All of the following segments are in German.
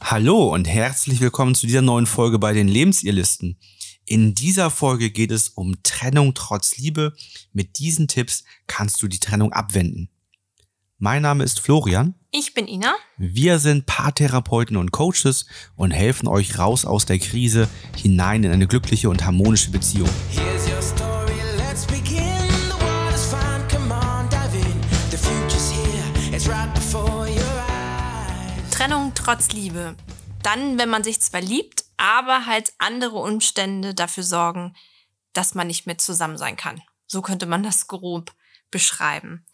Hallo und herzlich willkommen zu dieser neuen Folge bei den Lebensirrlisten. In dieser Folge geht es um Trennung trotz Liebe. Mit diesen Tipps kannst du die Trennung abwenden. Mein Name ist Florian. Ich bin Ina. Wir sind Paartherapeuten und Coaches und helfen euch raus aus der Krise hinein in eine glückliche und harmonische Beziehung. Here's your story. trotz Liebe. Dann, wenn man sich zwar liebt, aber halt andere Umstände dafür sorgen, dass man nicht mehr zusammen sein kann. So könnte man das grob beschreiben.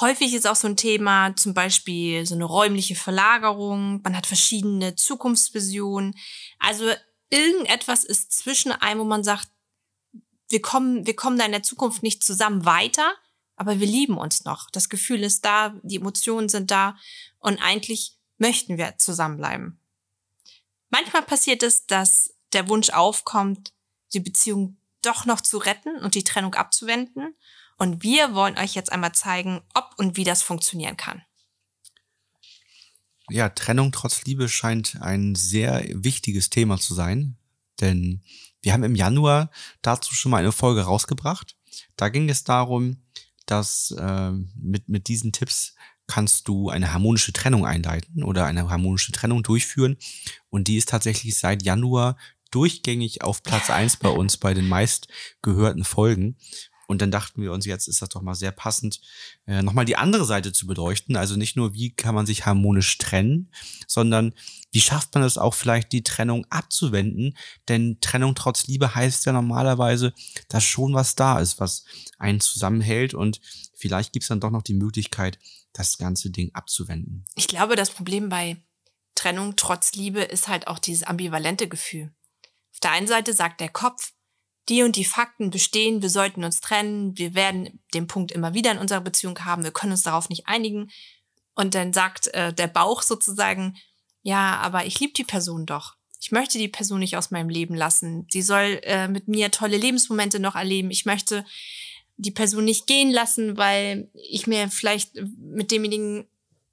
Häufig ist auch so ein Thema zum Beispiel so eine räumliche Verlagerung, man hat verschiedene Zukunftsvisionen. Also irgendetwas ist zwischen einem, wo man sagt, wir kommen, wir kommen da in der Zukunft nicht zusammen weiter, aber wir lieben uns noch. Das Gefühl ist da, die Emotionen sind da und eigentlich möchten wir zusammenbleiben. Manchmal passiert es, dass der Wunsch aufkommt, die Beziehung doch noch zu retten und die Trennung abzuwenden. Und wir wollen euch jetzt einmal zeigen, ob und wie das funktionieren kann. Ja, Trennung trotz Liebe scheint ein sehr wichtiges Thema zu sein, denn wir haben im Januar dazu schon mal eine Folge rausgebracht. Da ging es darum, dass äh, mit, mit diesen Tipps kannst du eine harmonische Trennung einleiten oder eine harmonische Trennung durchführen. Und die ist tatsächlich seit Januar durchgängig auf Platz eins bei uns bei den meistgehörten Folgen. Und dann dachten wir uns, jetzt ist das doch mal sehr passend, äh, nochmal die andere Seite zu beleuchten. Also nicht nur, wie kann man sich harmonisch trennen, sondern wie schafft man es auch vielleicht, die Trennung abzuwenden? Denn Trennung trotz Liebe heißt ja normalerweise, dass schon was da ist, was einen zusammenhält. Und vielleicht gibt es dann doch noch die Möglichkeit, das ganze Ding abzuwenden. Ich glaube, das Problem bei Trennung trotz Liebe ist halt auch dieses ambivalente Gefühl. Auf der einen Seite sagt der Kopf, die und die Fakten bestehen, wir sollten uns trennen, wir werden den Punkt immer wieder in unserer Beziehung haben, wir können uns darauf nicht einigen. Und dann sagt äh, der Bauch sozusagen, ja, aber ich liebe die Person doch. Ich möchte die Person nicht aus meinem Leben lassen. Sie soll äh, mit mir tolle Lebensmomente noch erleben. Ich möchte die Person nicht gehen lassen, weil ich mir vielleicht mit demjenigen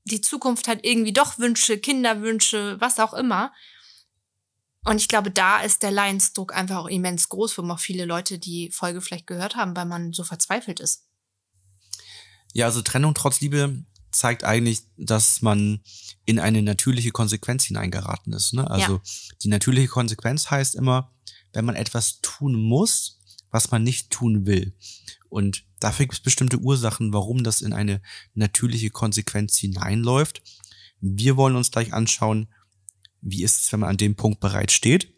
die Zukunft halt irgendwie doch wünsche, Kinder wünsche, was auch immer. Und ich glaube, da ist der Leidensdruck einfach auch immens groß, wo auch viele Leute die Folge vielleicht gehört haben, weil man so verzweifelt ist. Ja, also Trennung trotz Liebe zeigt eigentlich, dass man in eine natürliche Konsequenz hineingeraten ist. Ne? Also ja. die natürliche Konsequenz heißt immer, wenn man etwas tun muss, was man nicht tun will. Und dafür gibt es bestimmte Ursachen, warum das in eine natürliche Konsequenz hineinläuft. Wir wollen uns gleich anschauen, wie ist es, wenn man an dem Punkt bereit steht.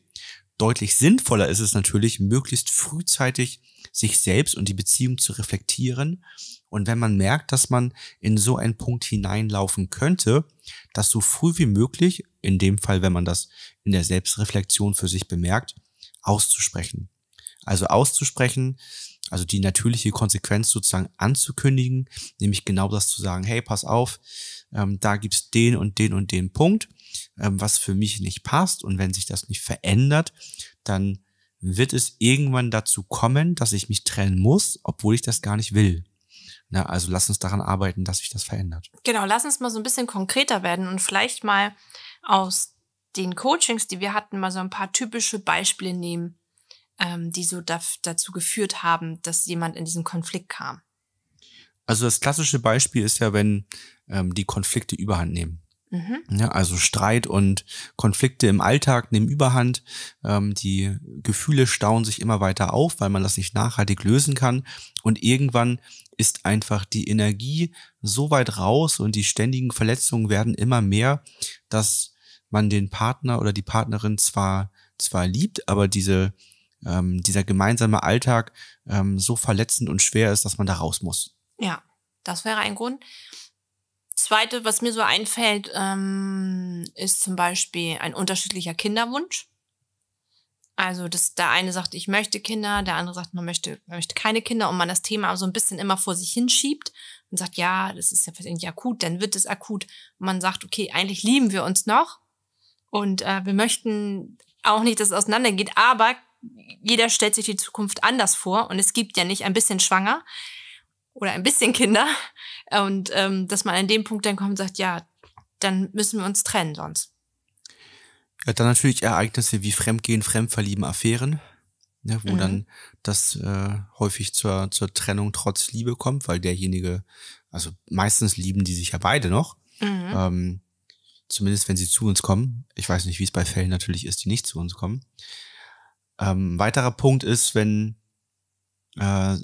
Deutlich sinnvoller ist es natürlich, möglichst frühzeitig sich selbst und die Beziehung zu reflektieren. Und wenn man merkt, dass man in so einen Punkt hineinlaufen könnte, das so früh wie möglich, in dem Fall, wenn man das in der Selbstreflexion für sich bemerkt, auszusprechen. Also auszusprechen, also die natürliche Konsequenz sozusagen anzukündigen, nämlich genau das zu sagen, hey, pass auf, ähm, da gibt's den und den und den Punkt, ähm, was für mich nicht passt. Und wenn sich das nicht verändert, dann wird es irgendwann dazu kommen, dass ich mich trennen muss, obwohl ich das gar nicht will. Na, also lass uns daran arbeiten, dass sich das verändert. Genau, lass uns mal so ein bisschen konkreter werden und vielleicht mal aus den Coachings, die wir hatten, mal so ein paar typische Beispiele nehmen ähm, die so da, dazu geführt haben, dass jemand in diesen Konflikt kam? Also das klassische Beispiel ist ja, wenn ähm, die Konflikte überhand nehmen. Mhm. Ja, also Streit und Konflikte im Alltag nehmen überhand. Ähm, die Gefühle stauen sich immer weiter auf, weil man das nicht nachhaltig lösen kann. Und irgendwann ist einfach die Energie so weit raus und die ständigen Verletzungen werden immer mehr, dass man den Partner oder die Partnerin zwar zwar liebt, aber diese ähm, dieser gemeinsame Alltag ähm, so verletzend und schwer ist, dass man da raus muss. Ja, das wäre ein Grund. Zweite, was mir so einfällt, ähm, ist zum Beispiel ein unterschiedlicher Kinderwunsch. Also, dass der eine sagt, ich möchte Kinder, der andere sagt, man möchte, man möchte keine Kinder und man das Thema so ein bisschen immer vor sich hinschiebt und sagt, ja, das ist ja vielleicht nicht akut, dann wird es akut. Und man sagt, okay, eigentlich lieben wir uns noch und äh, wir möchten auch nicht, dass es auseinandergeht, aber jeder stellt sich die Zukunft anders vor und es gibt ja nicht ein bisschen schwanger oder ein bisschen Kinder und ähm, dass man an dem Punkt dann kommt und sagt, ja, dann müssen wir uns trennen sonst. Ja, dann natürlich Ereignisse wie Fremdgehen, Fremdverlieben, Affären, ne, wo mhm. dann das äh, häufig zur, zur Trennung trotz Liebe kommt, weil derjenige, also meistens lieben die sich ja beide noch. Mhm. Ähm, zumindest wenn sie zu uns kommen. Ich weiß nicht, wie es bei Fällen natürlich ist, die nicht zu uns kommen. Ähm, weiterer Punkt ist, wenn äh,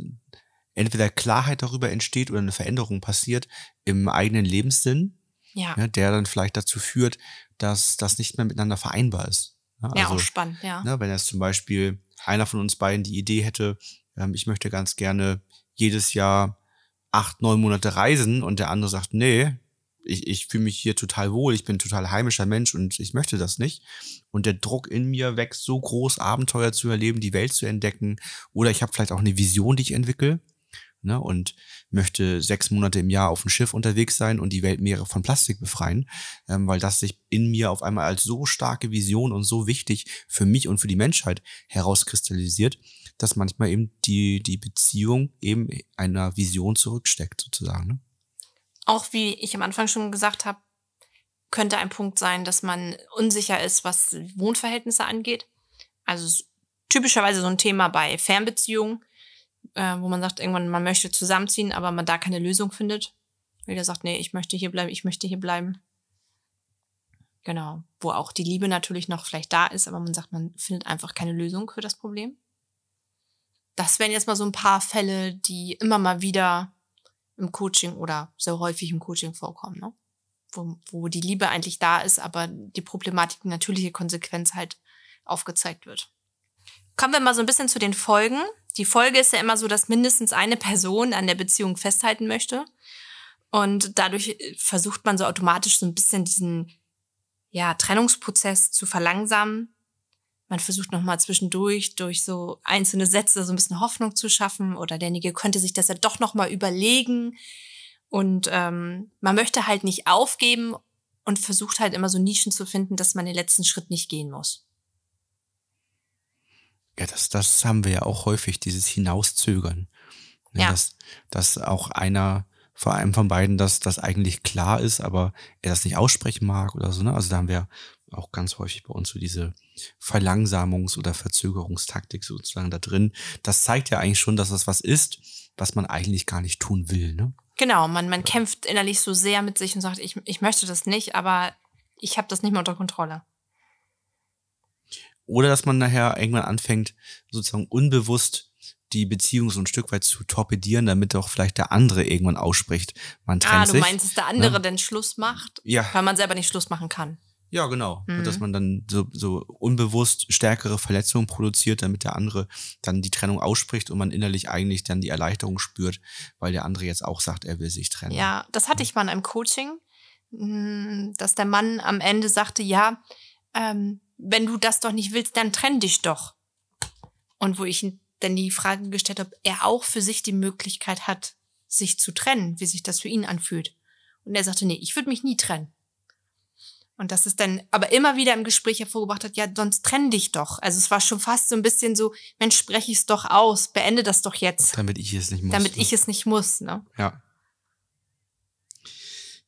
entweder Klarheit darüber entsteht oder eine Veränderung passiert im eigenen Lebenssinn, ja. Ja, ne, der dann vielleicht dazu führt, dass das nicht mehr miteinander vereinbar ist. Ja, also, auch spannend, ja. Ne, wenn jetzt zum Beispiel einer von uns beiden die Idee hätte, ähm, ich möchte ganz gerne jedes Jahr acht, neun Monate reisen und der andere sagt, nee, ich, ich fühle mich hier total wohl, ich bin total heimischer Mensch und ich möchte das nicht. Und der Druck in mir wächst so groß, Abenteuer zu erleben, die Welt zu entdecken. Oder ich habe vielleicht auch eine Vision, die ich entwickle ne, und möchte sechs Monate im Jahr auf dem Schiff unterwegs sein und die Weltmeere von Plastik befreien, ähm, weil das sich in mir auf einmal als so starke Vision und so wichtig für mich und für die Menschheit herauskristallisiert, dass manchmal eben die, die Beziehung eben einer Vision zurücksteckt sozusagen. Ne? auch wie ich am Anfang schon gesagt habe, könnte ein Punkt sein, dass man unsicher ist, was Wohnverhältnisse angeht. Also typischerweise so ein Thema bei Fernbeziehungen, äh, wo man sagt, irgendwann, man möchte zusammenziehen, aber man da keine Lösung findet. Weil sagt, nee, ich möchte hier bleiben, ich möchte hier bleiben. Genau. Wo auch die Liebe natürlich noch vielleicht da ist, aber man sagt, man findet einfach keine Lösung für das Problem. Das wären jetzt mal so ein paar Fälle, die immer mal wieder im Coaching oder sehr häufig im Coaching vorkommen, ne? wo, wo die Liebe eigentlich da ist, aber die Problematik, die natürliche Konsequenz halt aufgezeigt wird. Kommen wir mal so ein bisschen zu den Folgen. Die Folge ist ja immer so, dass mindestens eine Person an der Beziehung festhalten möchte. Und dadurch äh, versucht man so automatisch so ein bisschen diesen ja, Trennungsprozess zu verlangsamen man versucht nochmal zwischendurch durch so einzelne Sätze so ein bisschen Hoffnung zu schaffen oder derjenige könnte sich das ja doch nochmal überlegen. Und ähm, man möchte halt nicht aufgeben und versucht halt immer so Nischen zu finden, dass man den letzten Schritt nicht gehen muss. Ja, das, das haben wir ja auch häufig, dieses Hinauszögern. Ja, Dass, dass auch einer, vor allem von beiden, dass das eigentlich klar ist, aber er das nicht aussprechen mag oder so. Ne? Also da haben wir auch ganz häufig bei uns so diese Verlangsamungs- oder Verzögerungstaktik sozusagen da drin. Das zeigt ja eigentlich schon, dass das was ist, was man eigentlich gar nicht tun will. Ne? Genau, man, man kämpft innerlich so sehr mit sich und sagt, ich, ich möchte das nicht, aber ich habe das nicht mehr unter Kontrolle. Oder dass man nachher irgendwann anfängt, sozusagen unbewusst die Beziehung so ein Stück weit zu torpedieren, damit auch vielleicht der andere irgendwann ausspricht. Man trennt sich. ah, du meinst, dass der andere ne? denn Schluss macht, ja. weil man selber nicht Schluss machen kann. Ja, genau. Mhm. Dass man dann so, so unbewusst stärkere Verletzungen produziert, damit der andere dann die Trennung ausspricht und man innerlich eigentlich dann die Erleichterung spürt, weil der andere jetzt auch sagt, er will sich trennen. Ja, das hatte ich mal in einem Coaching, hm, dass der Mann am Ende sagte, ja, ähm, wenn du das doch nicht willst, dann trenn dich doch. Und wo ich dann die Frage gestellt habe, er auch für sich die Möglichkeit hat, sich zu trennen, wie sich das für ihn anfühlt. Und er sagte, nee, ich würde mich nie trennen. Und das ist dann aber immer wieder im Gespräch hervorgebracht hat, ja, sonst trenn dich doch. Also es war schon fast so ein bisschen so, Mensch, spreche ich es doch aus, beende das doch jetzt. Damit ich es nicht muss. Damit ne? ich es nicht muss, ne? Ja.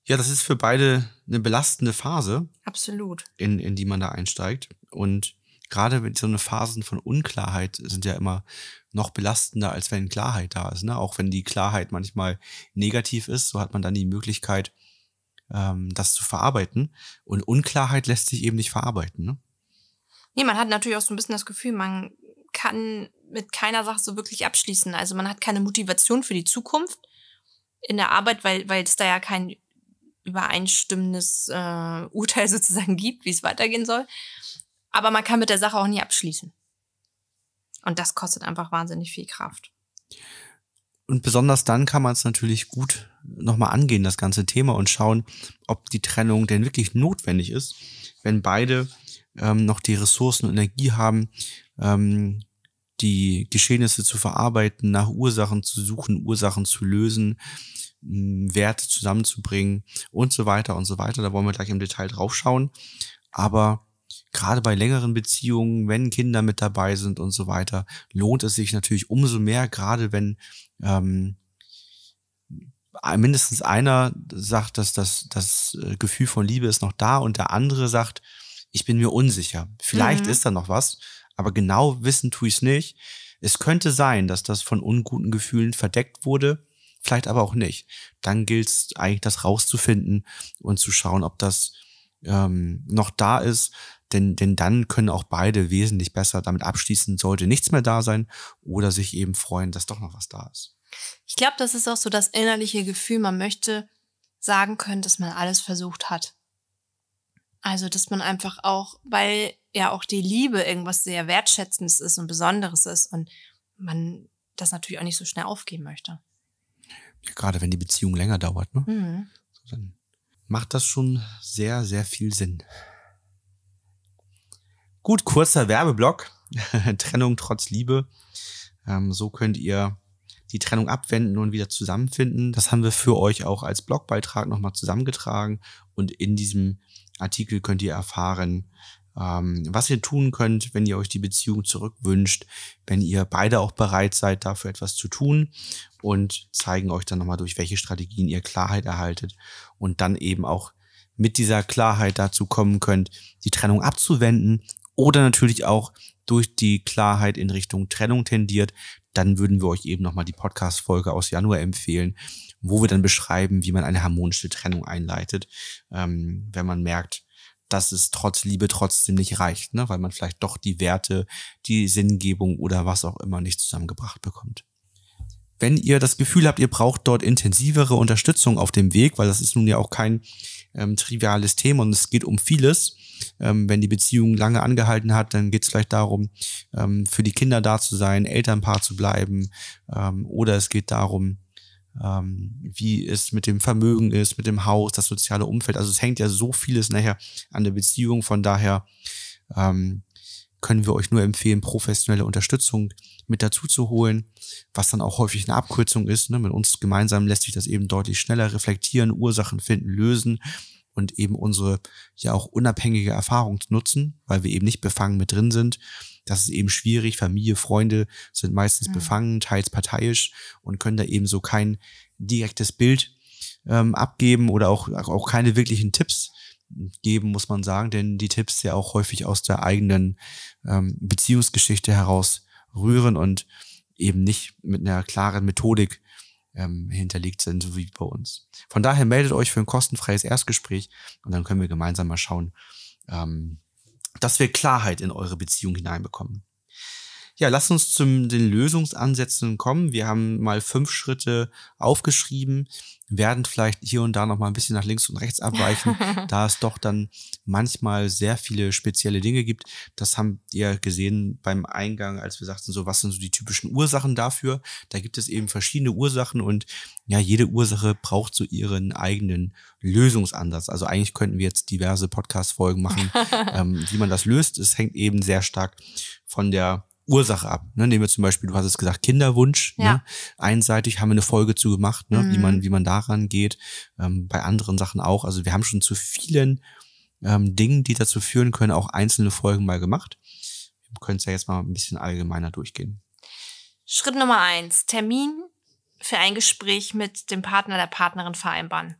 Ja, das ist für beide eine belastende Phase. Absolut. In, in die man da einsteigt. Und gerade mit so eine Phasen von Unklarheit sind ja immer noch belastender, als wenn Klarheit da ist. Ne? Auch wenn die Klarheit manchmal negativ ist, so hat man dann die Möglichkeit, ähm, das zu verarbeiten. Und Unklarheit lässt sich eben nicht verarbeiten. Ne? Nee, man hat natürlich auch so ein bisschen das Gefühl, man kann mit keiner Sache so wirklich abschließen. Also man hat keine Motivation für die Zukunft in der Arbeit, weil, weil es da ja kein übereinstimmendes äh, Urteil sozusagen gibt, wie es weitergehen soll. Aber man kann mit der Sache auch nie abschließen. Und das kostet einfach wahnsinnig viel Kraft. Und besonders dann kann man es natürlich gut nochmal angehen, das ganze Thema, und schauen, ob die Trennung denn wirklich notwendig ist, wenn beide ähm, noch die Ressourcen und Energie haben, ähm, die Geschehnisse zu verarbeiten, nach Ursachen zu suchen, Ursachen zu lösen, hm, Werte zusammenzubringen und so weiter und so weiter. Da wollen wir gleich im Detail drauf schauen. Aber gerade bei längeren Beziehungen, wenn Kinder mit dabei sind und so weiter, lohnt es sich natürlich umso mehr, gerade wenn ähm, mindestens einer sagt, dass das, das äh, Gefühl von Liebe ist noch da und der andere sagt, ich bin mir unsicher. Vielleicht mhm. ist da noch was, aber genau wissen tue ich es nicht. Es könnte sein, dass das von unguten Gefühlen verdeckt wurde, vielleicht aber auch nicht. Dann gilt es eigentlich, das rauszufinden und zu schauen, ob das ähm, noch da ist, denn, denn dann können auch beide wesentlich besser damit abschließen, sollte nichts mehr da sein oder sich eben freuen, dass doch noch was da ist. Ich glaube, das ist auch so das innerliche Gefühl, man möchte sagen können, dass man alles versucht hat. Also, dass man einfach auch, weil ja auch die Liebe irgendwas sehr Wertschätzendes ist und Besonderes ist und man das natürlich auch nicht so schnell aufgeben möchte. Ja, gerade wenn die Beziehung länger dauert, ne? Mhm. So, dann macht das schon sehr, sehr viel Sinn. Gut, kurzer Werbeblock. Trennung trotz Liebe. Ähm, so könnt ihr die Trennung abwenden und wieder zusammenfinden. Das haben wir für euch auch als Blogbeitrag nochmal zusammengetragen. Und in diesem Artikel könnt ihr erfahren, ähm, was ihr tun könnt, wenn ihr euch die Beziehung zurückwünscht, wenn ihr beide auch bereit seid, dafür etwas zu tun und zeigen euch dann nochmal durch, welche Strategien ihr Klarheit erhaltet und dann eben auch mit dieser Klarheit dazu kommen könnt, die Trennung abzuwenden, oder natürlich auch durch die Klarheit in Richtung Trennung tendiert, dann würden wir euch eben nochmal die Podcast-Folge aus Januar empfehlen, wo wir dann beschreiben, wie man eine harmonische Trennung einleitet, ähm, wenn man merkt, dass es trotz Liebe trotzdem nicht reicht, ne? weil man vielleicht doch die Werte, die Sinngebung oder was auch immer nicht zusammengebracht bekommt. Wenn ihr das Gefühl habt, ihr braucht dort intensivere Unterstützung auf dem Weg, weil das ist nun ja auch kein ähm, triviales Thema und es geht um vieles. Ähm, wenn die Beziehung lange angehalten hat, dann geht es vielleicht darum, ähm, für die Kinder da zu sein, Elternpaar zu bleiben ähm, oder es geht darum, ähm, wie es mit dem Vermögen ist, mit dem Haus, das soziale Umfeld. Also es hängt ja so vieles nachher an der Beziehung. Von daher ähm, können wir euch nur empfehlen, professionelle Unterstützung mit dazu zu holen, was dann auch häufig eine Abkürzung ist. Ne? Mit uns gemeinsam lässt sich das eben deutlich schneller reflektieren, Ursachen finden, lösen und eben unsere ja auch unabhängige Erfahrung nutzen, weil wir eben nicht befangen mit drin sind. Das ist eben schwierig. Familie, Freunde sind meistens mhm. befangen, teils parteiisch und können da eben so kein direktes Bild ähm, abgeben oder auch, auch keine wirklichen Tipps geben, muss man sagen, denn die Tipps ja auch häufig aus der eigenen ähm, Beziehungsgeschichte heraus rühren und eben nicht mit einer klaren Methodik ähm, hinterlegt sind, so wie bei uns. Von daher meldet euch für ein kostenfreies Erstgespräch und dann können wir gemeinsam mal schauen, ähm, dass wir Klarheit in eure Beziehung hineinbekommen. Ja, lass uns zu den Lösungsansätzen kommen. Wir haben mal fünf Schritte aufgeschrieben, werden vielleicht hier und da noch mal ein bisschen nach links und rechts abweichen, da es doch dann manchmal sehr viele spezielle Dinge gibt. Das haben ihr gesehen beim Eingang, als wir sagten, so was sind so die typischen Ursachen dafür. Da gibt es eben verschiedene Ursachen und ja, jede Ursache braucht so ihren eigenen Lösungsansatz. Also eigentlich könnten wir jetzt diverse Podcast-Folgen machen, ähm, wie man das löst. Es hängt eben sehr stark von der Ursache ab. Ne? Nehmen wir zum Beispiel, du hast es gesagt, Kinderwunsch. Ne? Ja. Ne? Einseitig haben wir eine Folge zu gemacht, ne? Mhm. wie man wie man daran geht. Ähm, bei anderen Sachen auch. Also wir haben schon zu vielen ähm, Dingen, die dazu führen können, auch einzelne Folgen mal gemacht. Wir können es ja jetzt mal ein bisschen allgemeiner durchgehen. Schritt Nummer eins: Termin für ein Gespräch mit dem Partner der Partnerin vereinbaren.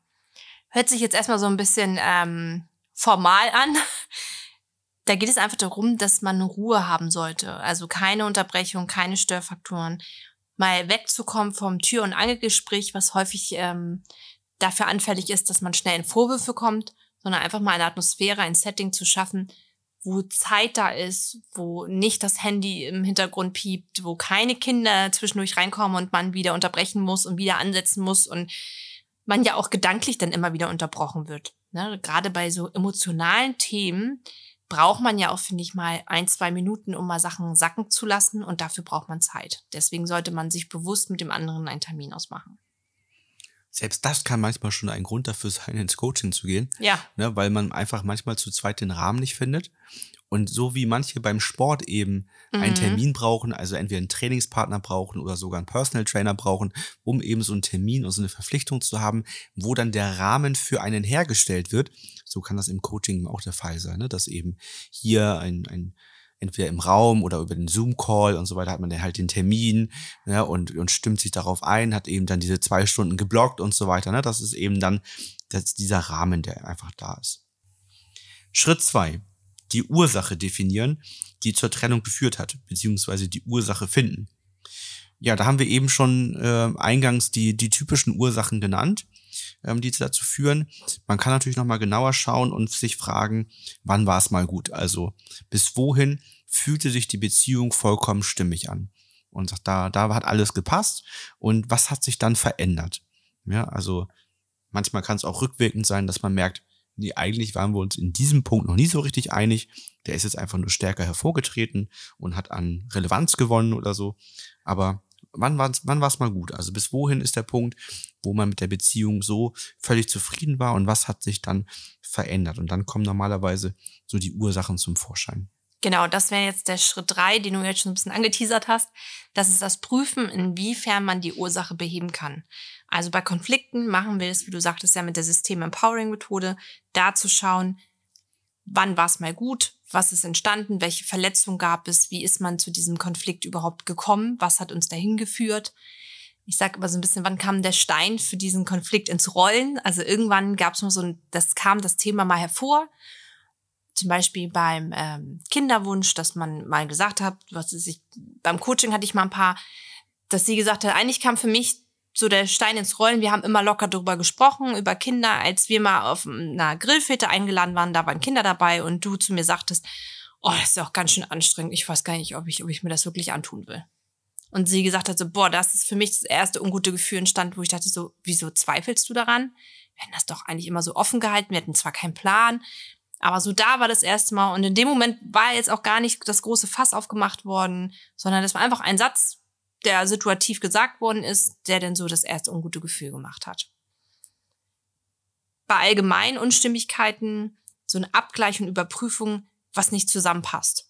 Hört sich jetzt erstmal so ein bisschen ähm, formal an da geht es einfach darum, dass man Ruhe haben sollte. Also keine Unterbrechung, keine Störfaktoren. Mal wegzukommen vom Tür- und Angelgespräch, was häufig ähm, dafür anfällig ist, dass man schnell in Vorwürfe kommt, sondern einfach mal eine Atmosphäre, ein Setting zu schaffen, wo Zeit da ist, wo nicht das Handy im Hintergrund piept, wo keine Kinder zwischendurch reinkommen und man wieder unterbrechen muss und wieder ansetzen muss und man ja auch gedanklich dann immer wieder unterbrochen wird. Ne? Gerade bei so emotionalen Themen braucht man ja auch, finde ich mal, ein, zwei Minuten, um mal Sachen sacken zu lassen und dafür braucht man Zeit. Deswegen sollte man sich bewusst mit dem anderen einen Termin ausmachen selbst das kann manchmal schon ein Grund dafür sein, ins Coaching zu gehen. Ja. Ne, weil man einfach manchmal zu zweit den Rahmen nicht findet. Und so wie manche beim Sport eben mhm. einen Termin brauchen, also entweder einen Trainingspartner brauchen oder sogar einen Personal Trainer brauchen, um eben so einen Termin und so eine Verpflichtung zu haben, wo dann der Rahmen für einen hergestellt wird, so kann das im Coaching auch der Fall sein, ne? dass eben hier ein, ein entweder im Raum oder über den Zoom-Call und so weiter, hat man dann halt den Termin ne, und, und stimmt sich darauf ein, hat eben dann diese zwei Stunden geblockt und so weiter. Ne? Das ist eben dann das, dieser Rahmen, der einfach da ist. Schritt zwei: Die Ursache definieren, die zur Trennung geführt hat, beziehungsweise die Ursache finden. Ja, da haben wir eben schon äh, eingangs die, die typischen Ursachen genannt ähm, die dazu führen. Man kann natürlich nochmal genauer schauen und sich fragen, wann war es mal gut? Also bis wohin fühlte sich die Beziehung vollkommen stimmig an? Und sagt, da, da hat alles gepasst. Und was hat sich dann verändert? Ja, also manchmal kann es auch rückwirkend sein, dass man merkt, nee, eigentlich waren wir uns in diesem Punkt noch nie so richtig einig. Der ist jetzt einfach nur stärker hervorgetreten und hat an Relevanz gewonnen oder so. Aber wann war es wann war's mal gut? Also bis wohin ist der Punkt, wo man mit der Beziehung so völlig zufrieden war und was hat sich dann verändert? Und dann kommen normalerweise so die Ursachen zum Vorschein. Genau, das wäre jetzt der Schritt drei, den du jetzt schon ein bisschen angeteasert hast. Das ist das Prüfen, inwiefern man die Ursache beheben kann. Also bei Konflikten machen wir es, wie du sagtest, ja mit der System Empowering Methode, da zu schauen, wann war es mal gut, was ist entstanden, welche Verletzung gab es, wie ist man zu diesem Konflikt überhaupt gekommen, was hat uns dahin geführt. Ich sage immer so ein bisschen, wann kam der Stein für diesen Konflikt ins Rollen? Also irgendwann gab es mal so ein, das kam das Thema mal hervor. Zum Beispiel beim ähm, Kinderwunsch, dass man mal gesagt hat, was ist ich, beim Coaching hatte ich mal ein paar, dass sie gesagt hat, eigentlich kam für mich so der Stein ins Rollen. Wir haben immer locker darüber gesprochen, über Kinder. Als wir mal auf einer Grillfete eingeladen waren, da waren Kinder dabei und du zu mir sagtest, oh, das ist auch ganz schön anstrengend. Ich weiß gar nicht, ob ich, ob ich mir das wirklich antun will. Und sie gesagt hat so, boah, das ist für mich das erste ungute Gefühl entstand, wo ich dachte so, wieso zweifelst du daran? Wir hätten das doch eigentlich immer so offen gehalten. Wir hatten zwar keinen Plan, aber so da war das erste Mal. Und in dem Moment war jetzt auch gar nicht das große Fass aufgemacht worden, sondern das war einfach ein Satz, der situativ gesagt worden ist, der denn so das erste ungute Gefühl gemacht hat. Bei allgemeinen Unstimmigkeiten so eine Abgleich und Überprüfung, was nicht zusammenpasst.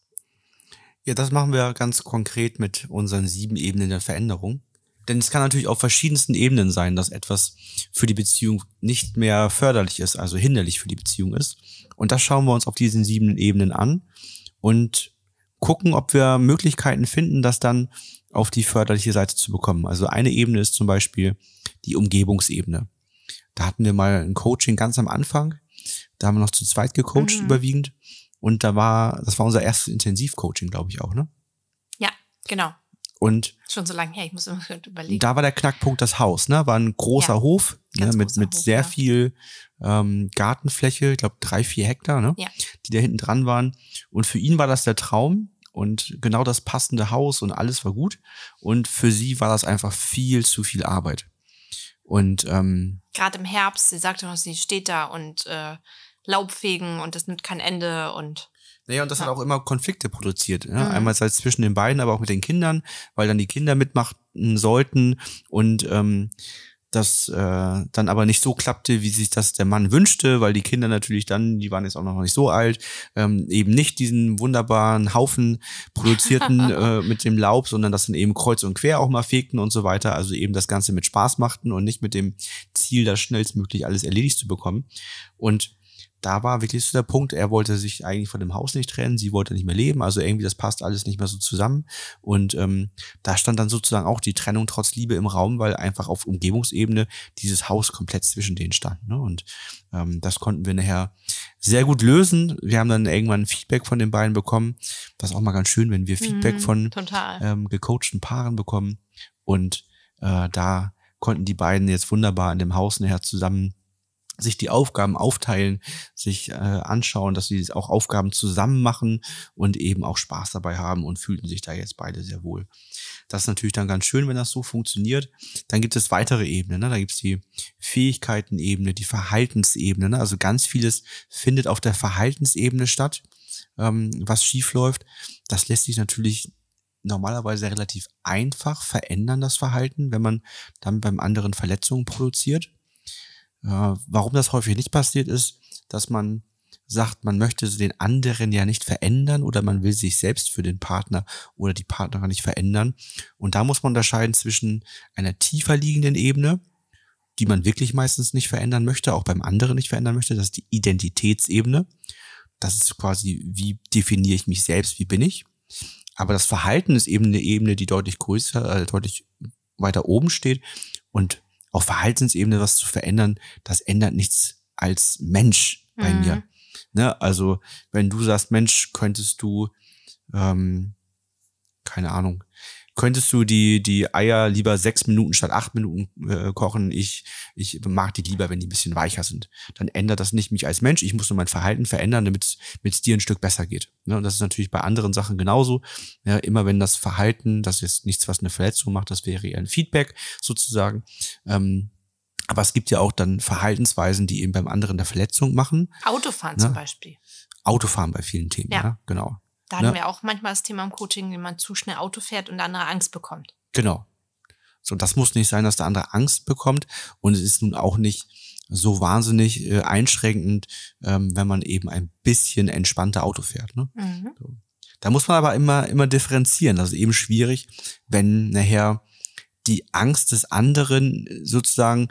Ja, das machen wir ganz konkret mit unseren sieben Ebenen der Veränderung. Denn es kann natürlich auf verschiedensten Ebenen sein, dass etwas für die Beziehung nicht mehr förderlich ist, also hinderlich für die Beziehung ist. Und das schauen wir uns auf diesen sieben Ebenen an und gucken, ob wir Möglichkeiten finden, das dann auf die förderliche Seite zu bekommen. Also eine Ebene ist zum Beispiel die Umgebungsebene. Da hatten wir mal ein Coaching ganz am Anfang. Da haben wir noch zu zweit gecoacht mhm. überwiegend. Und da war, das war unser erstes Intensivcoaching, glaube ich auch, ne? Ja, genau. Und schon so lange her, ich muss immer überlegen. Da war der Knackpunkt das Haus, ne? War ein großer ja, Hof ne? mit, mit Hof, sehr ja. viel ähm, Gartenfläche, ich glaube drei, vier Hektar, ne? Ja. Die da hinten dran waren. Und für ihn war das der Traum und genau das passende Haus und alles war gut. Und für sie war das einfach viel zu viel Arbeit. Und ähm, gerade im Herbst, sie sagte noch, sie steht da und äh, Laubfegen und das nimmt kein Ende und naja, ne, und das ja. hat auch immer Konflikte produziert. Ne? Mhm. Einerseits halt zwischen den beiden, aber auch mit den Kindern, weil dann die Kinder mitmachen sollten und ähm, das äh, dann aber nicht so klappte, wie sich das der Mann wünschte, weil die Kinder natürlich dann, die waren jetzt auch noch nicht so alt, ähm, eben nicht diesen wunderbaren Haufen produzierten äh, mit dem Laub, sondern das dann eben kreuz und quer auch mal fegten und so weiter. Also eben das Ganze mit Spaß machten und nicht mit dem Ziel, das schnellstmöglich alles erledigt zu bekommen. Und da war wirklich so der Punkt, er wollte sich eigentlich von dem Haus nicht trennen, sie wollte nicht mehr leben, also irgendwie das passt alles nicht mehr so zusammen. Und ähm, da stand dann sozusagen auch die Trennung trotz Liebe im Raum, weil einfach auf Umgebungsebene dieses Haus komplett zwischen denen stand. Ne? Und ähm, das konnten wir nachher sehr gut lösen. Wir haben dann irgendwann Feedback von den beiden bekommen. Das ist auch mal ganz schön, wenn wir Feedback mm, von ähm, gecoachten Paaren bekommen. Und äh, da konnten die beiden jetzt wunderbar in dem Haus nachher zusammen sich die Aufgaben aufteilen, sich äh, anschauen, dass sie auch Aufgaben zusammen machen und eben auch Spaß dabei haben und fühlten sich da jetzt beide sehr wohl. Das ist natürlich dann ganz schön, wenn das so funktioniert. Dann gibt es weitere Ebenen. Ne? Da gibt es die Fähigkeitenebene, die Verhaltensebene. Ne? Also ganz vieles findet auf der Verhaltensebene statt, ähm, was schiefläuft. Das lässt sich natürlich normalerweise relativ einfach verändern, das Verhalten, wenn man dann beim anderen Verletzungen produziert warum das häufig nicht passiert ist, dass man sagt, man möchte den anderen ja nicht verändern oder man will sich selbst für den Partner oder die Partnerin nicht verändern. Und da muss man unterscheiden zwischen einer tiefer liegenden Ebene, die man wirklich meistens nicht verändern möchte, auch beim anderen nicht verändern möchte, das ist die Identitätsebene. Das ist quasi, wie definiere ich mich selbst, wie bin ich. Aber das Verhalten ist eben eine Ebene, die deutlich größer, äh, deutlich weiter oben steht. Und auf Verhaltensebene was zu verändern, das ändert nichts als Mensch bei mhm. mir. Ne? Also wenn du sagst, Mensch, könntest du, ähm, keine Ahnung, könntest du die, die Eier lieber sechs Minuten statt acht Minuten äh, kochen? Ich, ich mag die lieber, wenn die ein bisschen weicher sind. Dann ändert das nicht mich als Mensch. Ich muss nur mein Verhalten verändern, damit es dir ein Stück besser geht. Ne? Und das ist natürlich bei anderen Sachen genauso. Ja, immer wenn das Verhalten, das ist nichts, was eine Verletzung macht, das wäre eher ein Feedback sozusagen. Ähm, aber es gibt ja auch dann Verhaltensweisen, die eben beim anderen eine Verletzung machen. Autofahren ne? zum Beispiel. Autofahren bei vielen Themen, ja, ja genau. Da hatten ja. Ne? wir auch manchmal das Thema im Coaching, wenn man zu schnell Auto fährt und der andere Angst bekommt. Genau. So, das muss nicht sein, dass der andere Angst bekommt. Und es ist nun auch nicht so wahnsinnig äh, einschränkend, ähm, wenn man eben ein bisschen entspannter Auto fährt. Ne? Mhm. So. Da muss man aber immer, immer differenzieren. Das ist eben schwierig, wenn nachher die Angst des anderen sozusagen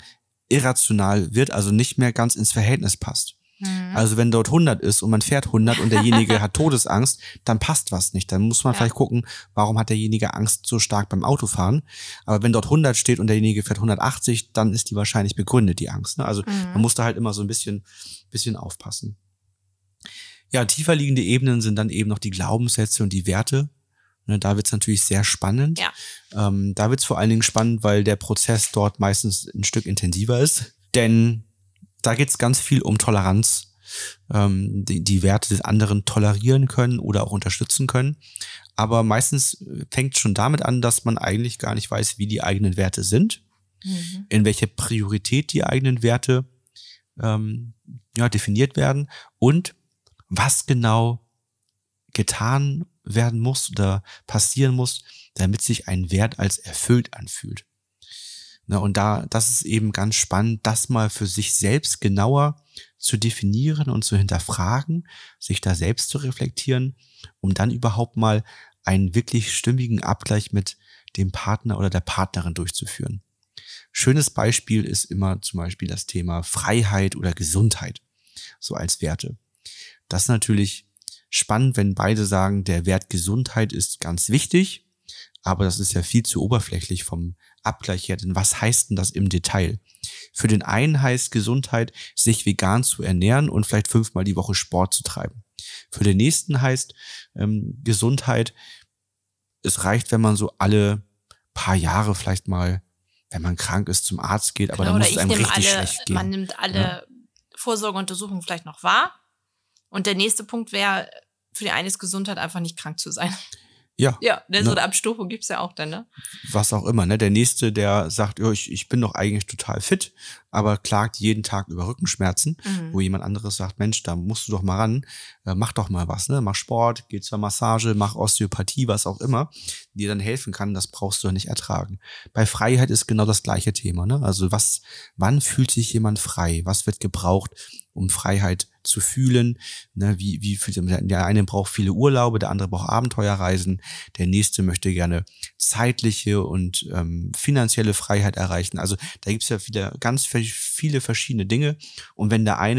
irrational wird, also nicht mehr ganz ins Verhältnis passt. Mhm. Also wenn dort 100 ist und man fährt 100 und derjenige hat Todesangst, dann passt was nicht. Dann muss man ja. vielleicht gucken, warum hat derjenige Angst so stark beim Autofahren. Aber wenn dort 100 steht und derjenige fährt 180, dann ist die wahrscheinlich begründet, die Angst. Ne? Also mhm. man muss da halt immer so ein bisschen, bisschen aufpassen. Ja, tiefer liegende Ebenen sind dann eben noch die Glaubenssätze und die Werte, ne? da wird's natürlich sehr spannend. Ja. Ähm, da wird's vor allen Dingen spannend, weil der Prozess dort meistens ein Stück intensiver ist. Denn da geht es ganz viel um Toleranz, ähm, die, die Werte des anderen tolerieren können oder auch unterstützen können. Aber meistens fängt schon damit an, dass man eigentlich gar nicht weiß, wie die eigenen Werte sind, mhm. in welcher Priorität die eigenen Werte ähm, ja, definiert werden und was genau getan werden muss oder passieren muss, damit sich ein Wert als erfüllt anfühlt. Ne, und da, das ist eben ganz spannend, das mal für sich selbst genauer zu definieren und zu hinterfragen, sich da selbst zu reflektieren, um dann überhaupt mal einen wirklich stimmigen Abgleich mit dem Partner oder der Partnerin durchzuführen. Schönes Beispiel ist immer zum Beispiel das Thema Freiheit oder Gesundheit, so als Werte. Das ist natürlich spannend, wenn beide sagen, der Wert Gesundheit ist ganz wichtig, aber das ist ja viel zu oberflächlich vom Abgleich her. Denn was heißt denn das im Detail? Für den einen heißt Gesundheit, sich vegan zu ernähren und vielleicht fünfmal die Woche Sport zu treiben. Für den nächsten heißt ähm, Gesundheit, es reicht, wenn man so alle paar Jahre vielleicht mal, wenn man krank ist, zum Arzt geht, aber genau, dann muss es einem richtig alle, schlecht gehen. Man nimmt alle ja? Vorsorgeuntersuchungen vielleicht noch wahr. Und der nächste Punkt wäre, für die eine ist Gesundheit einfach nicht krank zu sein. Ja. Ja, ne, so eine Abstufung gibt's ja auch dann, ne? Was auch immer, ne? Der Nächste, der sagt, oh, ich, ich bin doch eigentlich total fit, aber klagt jeden Tag über Rückenschmerzen, mhm. wo jemand anderes sagt, Mensch, da musst du doch mal ran, äh, mach doch mal was, ne? Mach Sport, geh zur Massage, mach Osteopathie, was auch immer, dir dann helfen kann, das brauchst du ja nicht ertragen. Bei Freiheit ist genau das gleiche Thema, ne? Also was, wann fühlt sich jemand frei? Was wird gebraucht, um Freiheit zu fühlen. Ne, wie, wie fühlt der eine braucht viele Urlaube, der andere braucht Abenteuerreisen, der nächste möchte gerne zeitliche und ähm, finanzielle Freiheit erreichen. Also da gibt's ja wieder ganz viele verschiedene Dinge. Und wenn der eine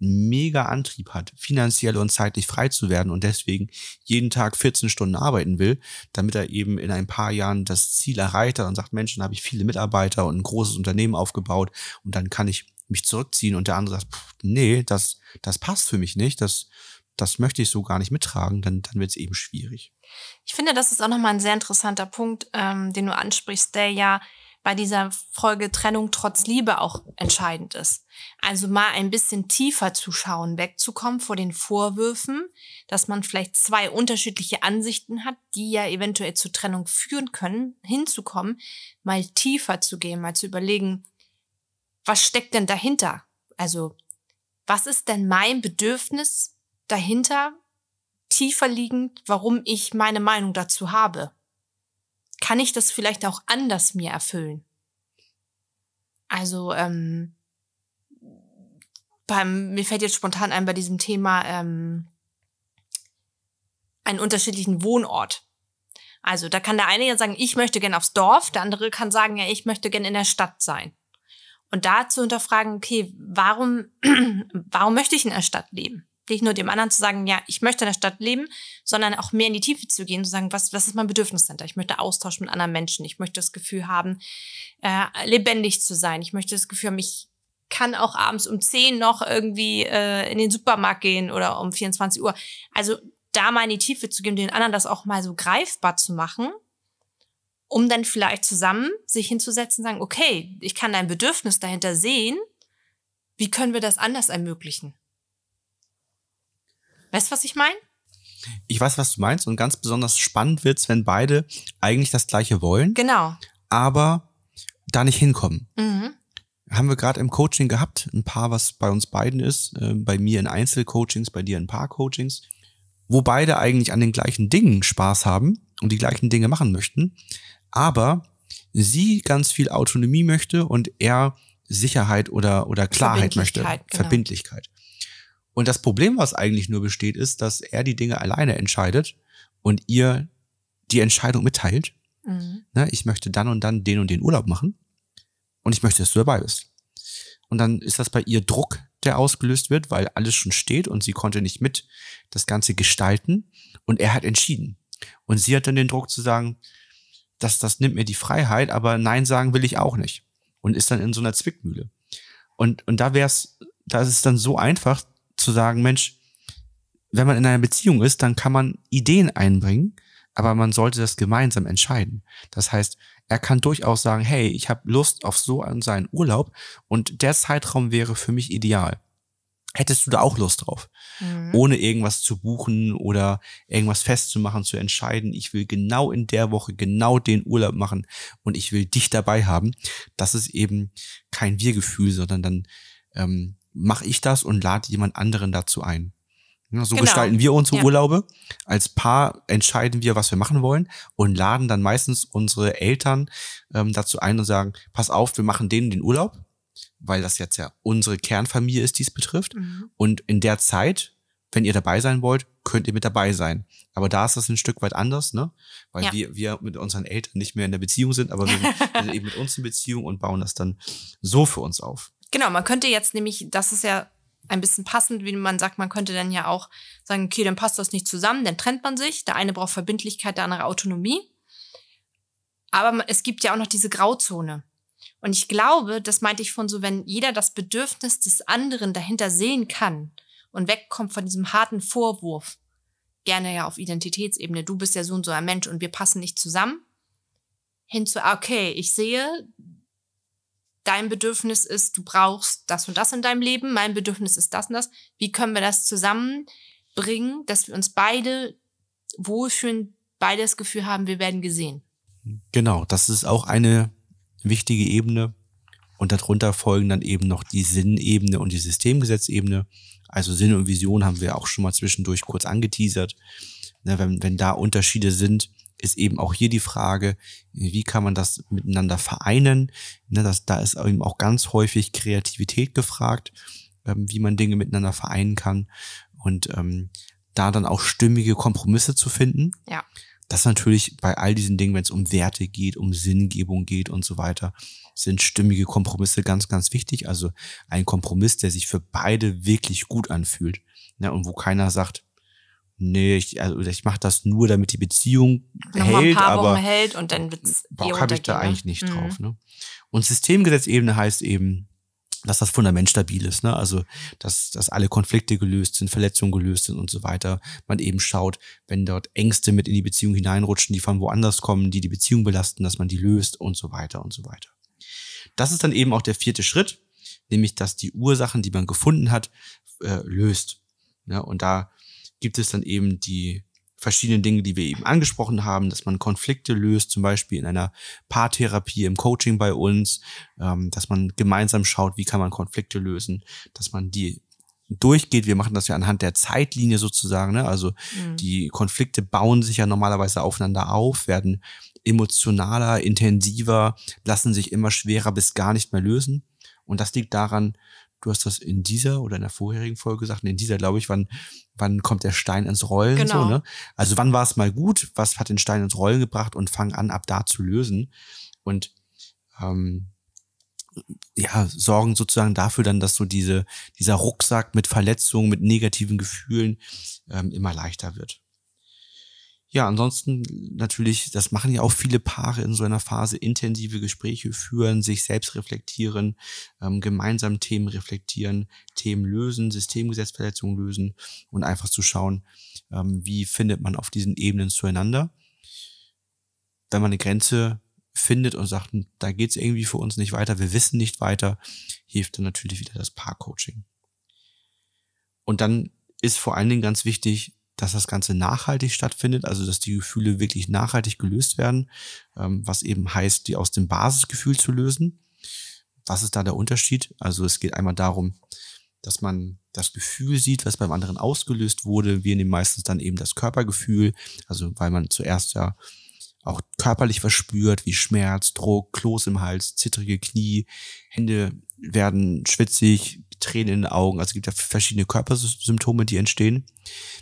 einen mega Antrieb hat, finanziell und zeitlich frei zu werden und deswegen jeden Tag 14 Stunden arbeiten will, damit er eben in ein paar Jahren das Ziel erreicht hat und sagt, Mensch, dann habe ich viele Mitarbeiter und ein großes Unternehmen aufgebaut und dann kann ich mich zurückziehen und der andere sagt, pff, nee, das, das passt für mich nicht, das, das möchte ich so gar nicht mittragen, dann, dann wird es eben schwierig. Ich finde, das ist auch nochmal ein sehr interessanter Punkt, ähm, den du ansprichst, der ja bei dieser Folge Trennung trotz Liebe auch entscheidend ist. Also mal ein bisschen tiefer zu schauen, wegzukommen vor den Vorwürfen, dass man vielleicht zwei unterschiedliche Ansichten hat, die ja eventuell zur Trennung führen können, hinzukommen, mal tiefer zu gehen, mal zu überlegen, was steckt denn dahinter? Also, was ist denn mein Bedürfnis dahinter, tiefer liegend, warum ich meine Meinung dazu habe? Kann ich das vielleicht auch anders mir erfüllen? Also, ähm, beim, mir fällt jetzt spontan ein bei diesem Thema ähm, einen unterschiedlichen Wohnort. Also da kann der eine ja sagen, ich möchte gern aufs Dorf, der andere kann sagen, ja, ich möchte gern in der Stadt sein. Und da zu hinterfragen, okay, warum, warum möchte ich in der Stadt leben? Nicht nur dem anderen zu sagen, ja, ich möchte in der Stadt leben, sondern auch mehr in die Tiefe zu gehen, zu sagen, was, was ist mein Bedürfnis dahinter? Ich möchte Austausch mit anderen Menschen. Ich möchte das Gefühl haben, äh, lebendig zu sein. Ich möchte das Gefühl haben, ich kann auch abends um 10 noch irgendwie äh, in den Supermarkt gehen oder um 24 Uhr. Also da mal in die Tiefe zu gehen, den anderen das auch mal so greifbar zu machen um dann vielleicht zusammen sich hinzusetzen und sagen, okay, ich kann dein Bedürfnis dahinter sehen, wie können wir das anders ermöglichen? Weißt du, was ich meine? Ich weiß, was du meinst und ganz besonders spannend wird's, wenn beide eigentlich das gleiche wollen. Genau. Aber da nicht hinkommen. Mhm. Haben wir gerade im Coaching gehabt, ein paar, was bei uns beiden ist, äh, bei mir in Einzelcoachings, bei dir in Paarcoachings, wo beide eigentlich an den gleichen Dingen Spaß haben und die gleichen Dinge machen möchten, aber sie ganz viel Autonomie möchte und er Sicherheit oder, oder Klarheit Verbindlichkeit, möchte. Genau. Verbindlichkeit. Und das Problem, was eigentlich nur besteht, ist, dass er die Dinge alleine entscheidet und ihr die Entscheidung mitteilt. Mhm. Ne, ich möchte dann und dann den und den Urlaub machen und ich möchte, dass du dabei bist. Und dann ist das bei ihr Druck, der ausgelöst wird, weil alles schon steht und sie konnte nicht mit das Ganze gestalten und er hat entschieden. Und sie hat dann den Druck zu sagen, das, das nimmt mir die Freiheit, aber Nein sagen will ich auch nicht. Und ist dann in so einer Zwickmühle. Und, und da wär's, da ist es dann so einfach zu sagen, Mensch, wenn man in einer Beziehung ist, dann kann man Ideen einbringen, aber man sollte das gemeinsam entscheiden. Das heißt, er kann durchaus sagen, hey, ich habe Lust auf so einen seinen Urlaub und der Zeitraum wäre für mich ideal hättest du da auch Lust drauf? Mhm. Ohne irgendwas zu buchen oder irgendwas festzumachen, zu entscheiden, ich will genau in der Woche genau den Urlaub machen und ich will dich dabei haben. Das ist eben kein Wir-Gefühl, sondern dann ähm, mache ich das und lade jemand anderen dazu ein. Ja, so genau. gestalten wir unsere ja. Urlaube. Als Paar entscheiden wir, was wir machen wollen und laden dann meistens unsere Eltern ähm, dazu ein und sagen, pass auf, wir machen denen den Urlaub weil das jetzt ja unsere Kernfamilie ist, die es betrifft. Mhm. Und in der Zeit, wenn ihr dabei sein wollt, könnt ihr mit dabei sein. Aber da ist das ein Stück weit anders, ne? Weil ja. wir, wir mit unseren Eltern nicht mehr in der Beziehung sind, aber wir, wir sind eben mit uns in Beziehung und bauen das dann so für uns auf. Genau, man könnte jetzt nämlich, das ist ja ein bisschen passend, wie man sagt, man könnte dann ja auch sagen, okay, dann passt das nicht zusammen, dann trennt man sich. Der eine braucht Verbindlichkeit, der andere Autonomie. Aber es gibt ja auch noch diese Grauzone. Und ich glaube, das meinte ich von so, wenn jeder das Bedürfnis des anderen dahinter sehen kann und wegkommt von diesem harten Vorwurf, gerne ja auf Identitätsebene, du bist ja so und so ein Mensch und wir passen nicht zusammen, hin zu, ah, okay, ich sehe, dein Bedürfnis ist, du brauchst das und das in deinem Leben, mein Bedürfnis ist das und das. Wie können wir das zusammenbringen, dass wir uns beide wohlfühlen, beide das Gefühl haben, wir werden gesehen? Genau, das ist auch eine wichtige Ebene. Und darunter folgen dann eben noch die Sinnebene und die Systemgesetzebene. Also Sinn und Vision haben wir auch schon mal zwischendurch kurz angeteasert. Na, ne, wenn, wenn da Unterschiede sind, ist eben auch hier die Frage, wie kann man das miteinander vereinen? Ne, das, da ist eben auch ganz häufig Kreativität gefragt, ähm, wie man Dinge miteinander vereinen kann und ähm, da dann auch stimmige Kompromisse zu finden. Ja das natürlich bei all diesen Dingen, wenn es um Werte geht, um Sinngebung geht und so weiter, sind stimmige Kompromisse ganz, ganz wichtig. Also ein Kompromiss, der sich für beide wirklich gut anfühlt. Ne? Und wo keiner sagt, nee, ich, also ich mache das nur, damit die Beziehung Noch hält, ein paar aber hält und dann Bock eh habe ich da ne? eigentlich nicht mhm. drauf. Ne? Und Systemgesetzebene heißt eben, dass das Fundament stabil ist. Ne? Also, dass, dass alle Konflikte gelöst sind, Verletzungen gelöst sind und so weiter. Man eben schaut, wenn dort Ängste mit in die Beziehung hineinrutschen, die von woanders kommen, die die Beziehung belasten, dass man die löst und so weiter und so weiter. Das ist dann eben auch der vierte Schritt, nämlich, dass die Ursachen, die man gefunden hat, äh, löst. Ja, ne? und da gibt es dann eben die verschiedene Dinge, die wir eben angesprochen haben, dass man Konflikte löst, zum Beispiel in einer Paartherapie, im Coaching bei uns, ähm, dass man gemeinsam schaut, wie kann man Konflikte lösen, dass man die durchgeht. Wir machen das ja anhand der Zeitlinie sozusagen. Ne? Also mhm. die Konflikte bauen sich ja normalerweise aufeinander auf, werden emotionaler, intensiver, lassen sich immer schwerer bis gar nicht mehr lösen. Und das liegt daran, du hast das in dieser oder in der vorherigen Folge gesagt, in dieser glaube ich, wann, wann kommt der Stein ins Rollen? Genau. So, ne? Also wann war es mal gut, was hat den Stein ins Rollen gebracht und fang an, ab da zu lösen. Und ähm, ja, sorgen sozusagen dafür dann, dass so diese, dieser Rucksack mit Verletzungen, mit negativen Gefühlen ähm, immer leichter wird ja, ansonsten natürlich, das machen ja auch viele Paare in so einer Phase, intensive Gespräche führen, sich selbst reflektieren, ähm, gemeinsam Themen reflektieren, Themen lösen, Systemgesetzverletzungen lösen und einfach zu schauen, ähm, wie findet man auf diesen Ebenen zueinander. Wenn man eine Grenze findet und sagt, hm, da geht's irgendwie für uns nicht weiter, wir wissen nicht weiter, hilft dann natürlich wieder das Paarcoaching. Und dann ist vor allen Dingen ganz wichtig, dass das Ganze nachhaltig stattfindet, also dass die Gefühle wirklich nachhaltig gelöst werden, ähm, was eben heißt, die aus dem Basisgefühl zu lösen. Was ist da der Unterschied? Also es geht einmal darum, dass man das Gefühl sieht, was beim anderen ausgelöst wurde. Wir nehmen meistens dann eben das Körpergefühl, also weil man zuerst ja auch körperlich verspürt, wie Schmerz, Druck, Kloß im Hals, zittrige Knie, Hände werden schwitzig, Tränen in den Augen. Also es gibt ja verschiedene Körpersymptome, die entstehen.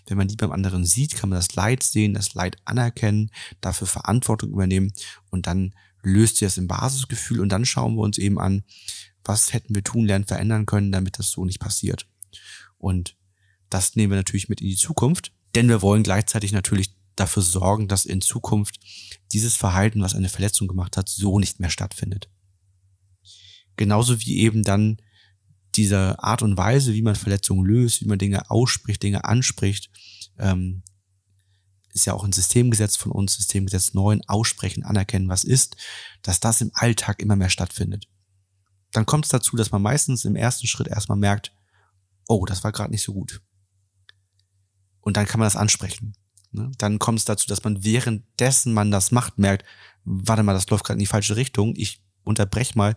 Wenn man die beim anderen sieht, kann man das Leid sehen, das Leid anerkennen, dafür Verantwortung übernehmen und dann löst ihr das im Basisgefühl und dann schauen wir uns eben an, was hätten wir tun, lernen, verändern können, damit das so nicht passiert. Und das nehmen wir natürlich mit in die Zukunft, denn wir wollen gleichzeitig natürlich dafür sorgen, dass in Zukunft dieses Verhalten, was eine Verletzung gemacht hat, so nicht mehr stattfindet. Genauso wie eben dann diese Art und Weise, wie man Verletzungen löst, wie man Dinge ausspricht, Dinge anspricht, ähm, ist ja auch ein Systemgesetz von uns, Systemgesetz 9, aussprechen, anerkennen, was ist, dass das im Alltag immer mehr stattfindet. Dann kommt es dazu, dass man meistens im ersten Schritt erstmal merkt, oh, das war gerade nicht so gut. Und dann kann man das ansprechen. Ne? Dann kommt es dazu, dass man währenddessen man das macht, merkt, warte mal, das läuft gerade in die falsche Richtung, ich unterbrech mal,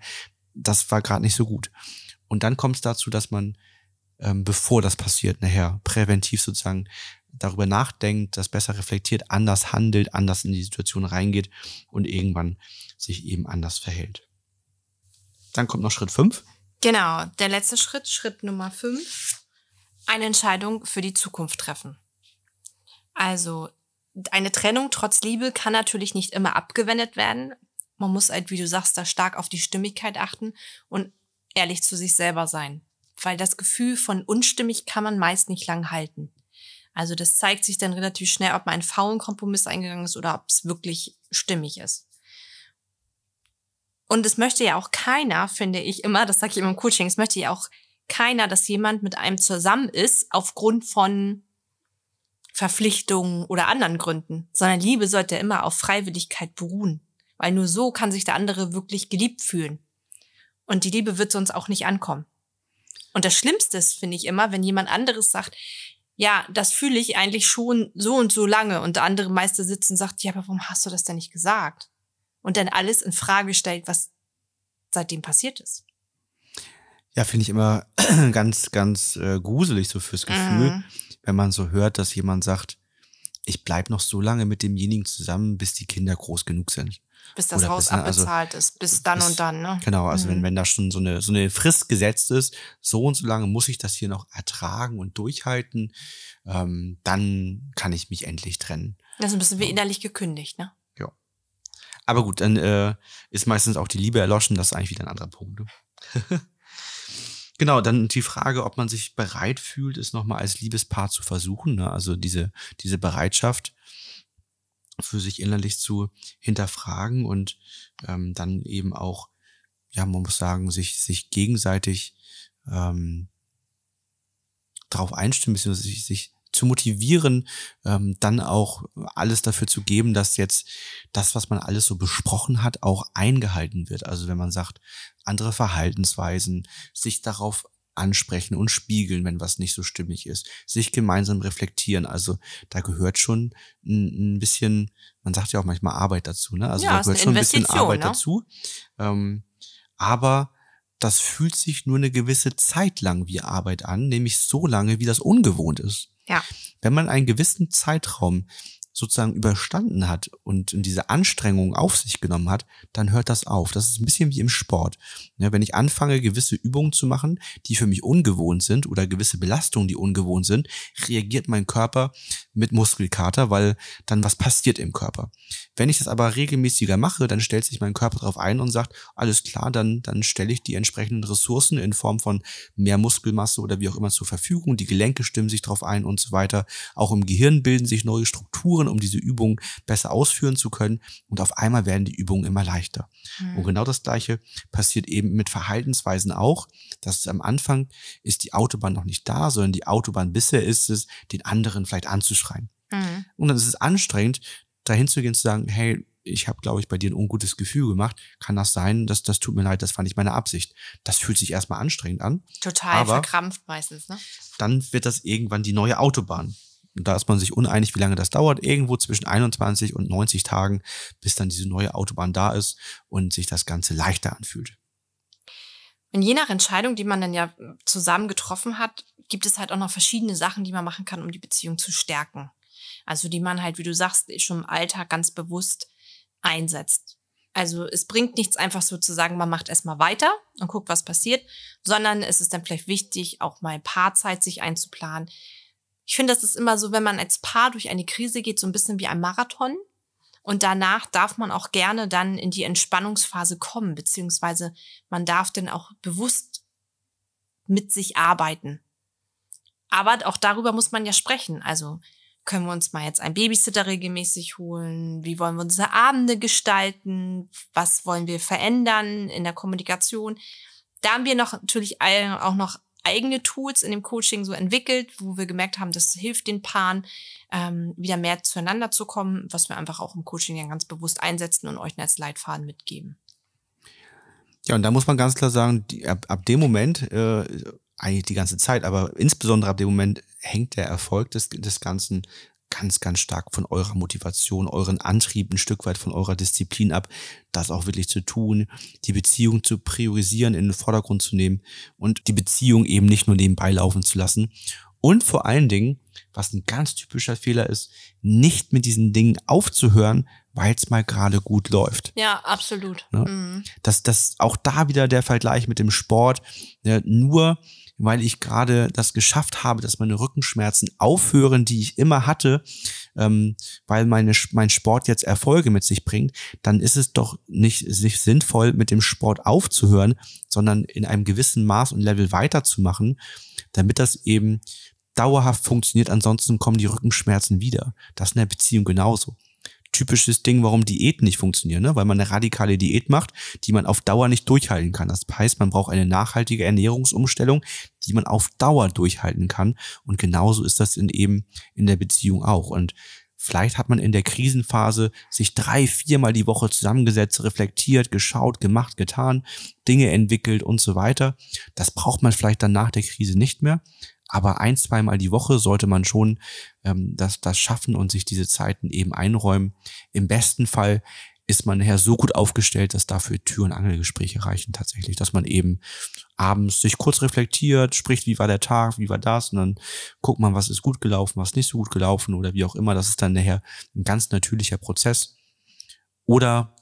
das war gerade nicht so gut. Und dann kommt es dazu, dass man, ähm, bevor das passiert, nachher präventiv sozusagen darüber nachdenkt, das besser reflektiert, anders handelt, anders in die Situation reingeht und irgendwann sich eben anders verhält. Dann kommt noch Schritt fünf. Genau, der letzte Schritt, Schritt Nummer fünf: eine Entscheidung für die Zukunft treffen. Also eine Trennung trotz Liebe kann natürlich nicht immer abgewendet werden. Man muss halt, wie du sagst, da stark auf die Stimmigkeit achten und ehrlich zu sich selber sein, weil das Gefühl von unstimmig kann man meist nicht lang halten. Also das zeigt sich dann relativ schnell, ob man einen faulen Kompromiss eingegangen ist oder ob es wirklich stimmig ist. Und es möchte ja auch keiner, finde ich immer, das sage ich immer im Coaching, es möchte ja auch keiner, dass jemand mit einem zusammen ist aufgrund von Verpflichtungen oder anderen Gründen, sondern Liebe sollte immer auf Freiwilligkeit beruhen, weil nur so kann sich der andere wirklich geliebt fühlen. Und die Liebe wird sonst auch nicht ankommen. Und das Schlimmste ist, finde ich immer, wenn jemand anderes sagt, ja, das fühle ich eigentlich schon so und so lange und der andere Meister sitzt und sagt, ja, aber warum hast du das denn nicht gesagt? Und dann alles in Frage stellt, was seitdem passiert ist. Ja, finde ich immer ganz, ganz äh, gruselig so fürs Gefühl, mhm. wenn man so hört, dass jemand sagt, ich bleibe noch so lange mit demjenigen zusammen, bis die Kinder groß genug sind. Bis das Oder Haus bis, ne, also abbezahlt also, ist, bis dann bis, und dann, ne? Genau, also mhm. wenn, wenn da schon so eine, so eine Frist gesetzt ist, so und so lange muss ich das hier noch ertragen und durchhalten, ähm, dann kann ich mich endlich trennen. Das ist ein bisschen wie innerlich gekündigt, ne? Ja. Aber gut, dann äh, ist meistens auch die Liebe erloschen, das ist eigentlich wieder ein anderer Punkt. Ne? Genau, dann die Frage, ob man sich bereit fühlt, es nochmal als Liebespaar zu versuchen. Ne? Also diese, diese Bereitschaft für sich innerlich zu hinterfragen und ähm, dann eben auch, ja, man muss sagen, sich, sich gegenseitig ähm, darauf einstimmen, beziehungsweise sich, sich zu motivieren, ähm, dann auch alles dafür zu geben, dass jetzt das, was man alles so besprochen hat, auch eingehalten wird. Also wenn man sagt, andere Verhaltensweisen, sich darauf ansprechen und spiegeln, wenn was nicht so stimmig ist, sich gemeinsam reflektieren. Also da gehört schon ein, ein bisschen, man sagt ja auch manchmal Arbeit dazu, ne? Also ja, da gehört schon ein bisschen Arbeit ne? dazu. Ähm, aber das fühlt sich nur eine gewisse Zeit lang wie Arbeit an, nämlich so lange, wie das ungewohnt ist. Ja. Wenn man einen gewissen Zeitraum sozusagen überstanden hat und diese Anstrengung auf sich genommen hat, dann hört das auf. Das ist ein bisschen wie im Sport. Ja, wenn ich anfange, gewisse Übungen zu machen, die für mich ungewohnt sind oder gewisse Belastungen, die ungewohnt sind, reagiert mein Körper mit Muskelkater, weil dann was passiert im Körper. Wenn ich das aber regelmäßiger mache, dann stellt sich mein Körper darauf ein und sagt, alles klar, dann, dann stelle ich die entsprechenden Ressourcen in Form von mehr Muskelmasse oder wie auch immer zur Verfügung. Die Gelenke stimmen sich darauf ein und so weiter. Auch im Gehirn bilden sich neue Strukturen um diese Übung besser ausführen zu können. Und auf einmal werden die Übungen immer leichter. Mhm. Und genau das Gleiche passiert eben mit Verhaltensweisen auch. Dass am Anfang ist die Autobahn noch nicht da, sondern die Autobahn bisher ist es, den anderen vielleicht anzuschreien. Mhm. Und dann ist es anstrengend, dahin zu gehen, zu sagen, hey, ich habe, glaube ich, bei dir ein ungutes Gefühl gemacht. Kann das sein? Das, das tut mir leid, das war nicht meine Absicht. Das fühlt sich erstmal anstrengend an. Total verkrampft meistens, ne? Dann wird das irgendwann die neue Autobahn da ist man sich uneinig, wie lange das dauert, irgendwo zwischen 21 und 90 Tagen, bis dann diese neue Autobahn da ist und sich das Ganze leichter anfühlt. Und je nach Entscheidung, die man dann ja zusammen getroffen hat, gibt es halt auch noch verschiedene Sachen, die man machen kann, um die Beziehung zu stärken. Also die man halt, wie du sagst, schon im Alltag ganz bewusst einsetzt. Also es bringt nichts einfach so zu sagen, man macht erstmal weiter und guckt, was passiert, sondern es ist dann vielleicht wichtig, auch mal ein paar Zeit sich einzuplanen, ich finde, das ist immer so, wenn man als Paar durch eine Krise geht, so ein bisschen wie ein Marathon. Und danach darf man auch gerne dann in die Entspannungsphase kommen, beziehungsweise man darf dann auch bewusst mit sich arbeiten. Aber auch darüber muss man ja sprechen. Also können wir uns mal jetzt einen Babysitter regelmäßig holen? Wie wollen wir unsere Abende gestalten? Was wollen wir verändern in der Kommunikation? Da haben wir noch natürlich auch noch eigene Tools in dem Coaching so entwickelt, wo wir gemerkt haben, das hilft den Paaren, ähm, wieder mehr zueinander zu kommen, was wir einfach auch im Coaching dann ganz bewusst einsetzen und euch als Leitfaden mitgeben. Ja, und da muss man ganz klar sagen, die, ab, ab, dem Moment, äh, eigentlich die ganze Zeit, aber insbesondere ab dem Moment hängt der Erfolg des, des ganzen ganz, ganz stark von eurer Motivation, euren Antrieb, ein Stück weit von eurer Disziplin ab, das auch wirklich zu tun, die Beziehung zu priorisieren, in den Vordergrund zu nehmen und die Beziehung eben nicht nur nebenbei laufen zu lassen. Und vor allen Dingen, was ein ganz typischer Fehler ist, nicht mit diesen Dingen aufzuhören, weil es mal gerade gut läuft. Ja, absolut. Ne? Mhm. Dass das auch da wieder der Vergleich mit dem Sport, ne? nur weil ich gerade das geschafft habe, dass meine Rückenschmerzen aufhören, die ich immer hatte, ähm, weil meine, mein Sport jetzt Erfolge mit sich bringt, dann ist es doch nicht, nicht sinnvoll, mit dem Sport aufzuhören, sondern in einem gewissen Maß und Level weiterzumachen, damit das eben dauerhaft funktioniert. Ansonsten kommen die Rückenschmerzen wieder. Das ist in der Beziehung genauso typisches Ding, warum Diäten nicht funktionieren, ne? weil man eine radikale Diät macht, die man auf Dauer nicht durchhalten kann. Das heißt, man braucht eine nachhaltige Ernährungsumstellung, die man auf Dauer durchhalten kann. Und genauso ist das in eben in der Beziehung auch. Und Vielleicht hat man in der Krisenphase sich drei, viermal die Woche zusammengesetzt, reflektiert, geschaut, gemacht, getan, Dinge entwickelt und so weiter. Das braucht man vielleicht dann nach der Krise nicht mehr aber ein, zweimal die Woche sollte man schon ähm, das, das schaffen und sich diese Zeiten eben einräumen. Im besten Fall ist man nachher so gut aufgestellt, dass dafür Tür- und Angelgespräche reichen tatsächlich, dass man eben abends sich kurz reflektiert, spricht, wie war der Tag, wie war das, und dann guckt man, was ist gut gelaufen, was nicht so gut gelaufen oder wie auch immer. Das ist dann nachher ein ganz natürlicher Prozess. Oder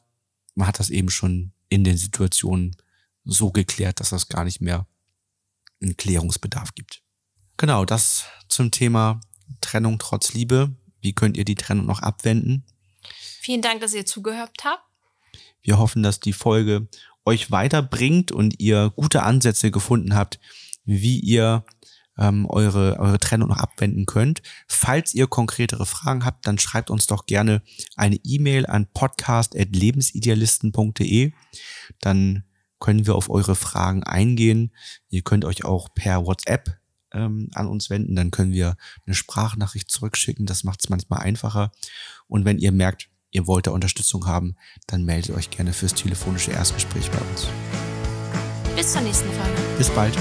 man hat das eben schon in den Situationen so geklärt, dass das gar nicht mehr einen Klärungsbedarf gibt. Genau, das zum Thema Trennung trotz Liebe. Wie könnt ihr die Trennung noch abwenden? Vielen Dank, dass ihr zugehört habt. Wir hoffen, dass die Folge euch weiterbringt und ihr gute Ansätze gefunden habt, wie ihr ähm, eure, eure Trennung noch abwenden könnt. Falls ihr konkretere Fragen habt, dann schreibt uns doch gerne eine E-Mail an podcast.lebensidealisten.de. Dann können wir auf eure Fragen eingehen. Ihr könnt euch auch per WhatsApp ähm, an uns wenden, dann können wir eine Sprachnachricht zurückschicken. Das macht es manchmal einfacher. Und wenn ihr merkt, ihr wollt da Unterstützung haben, dann meldet euch gerne fürs telefonische Erstgespräch bei uns. Bis zur nächsten Folge. Bis bald.